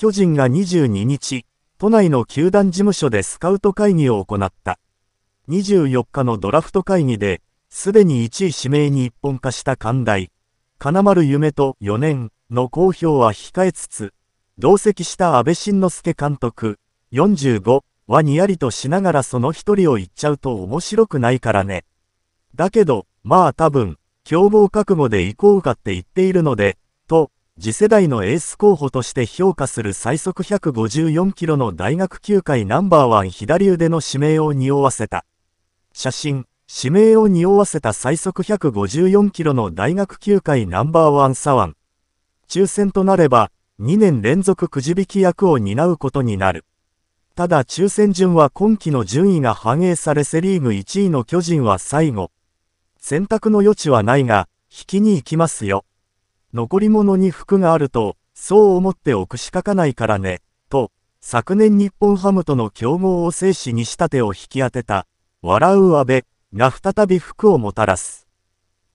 巨人が22日、都内の球団事務所でスカウト会議を行った。24日のドラフト会議で、すでに1位指名に一本化した寛大、金丸夢と4年の公表は控えつつ、同席した安倍晋之助監督、45はにやりとしながらその一人を言っちゃうと面白くないからね。だけど、まあ多分、凶暴覚悟で行こうかって言っているので、と、次世代のエース候補として評価する最速154キロの大学球界ナンバーワン左腕の指名を匂わせた。写真、指名を匂わせた最速154キロの大学球界ナンバーワン左腕。抽選となれば、2年連続くじ引き役を担うことになる。ただ抽選順は今季の順位が反映されセリーグ1位の巨人は最後。選択の余地はないが、引きに行きますよ。残り物に服があると、そう思っておくしかかないからね、と、昨年日本ハムとの競合を制しに仕立てを引き当てた、笑う安倍が再び服をもたらす。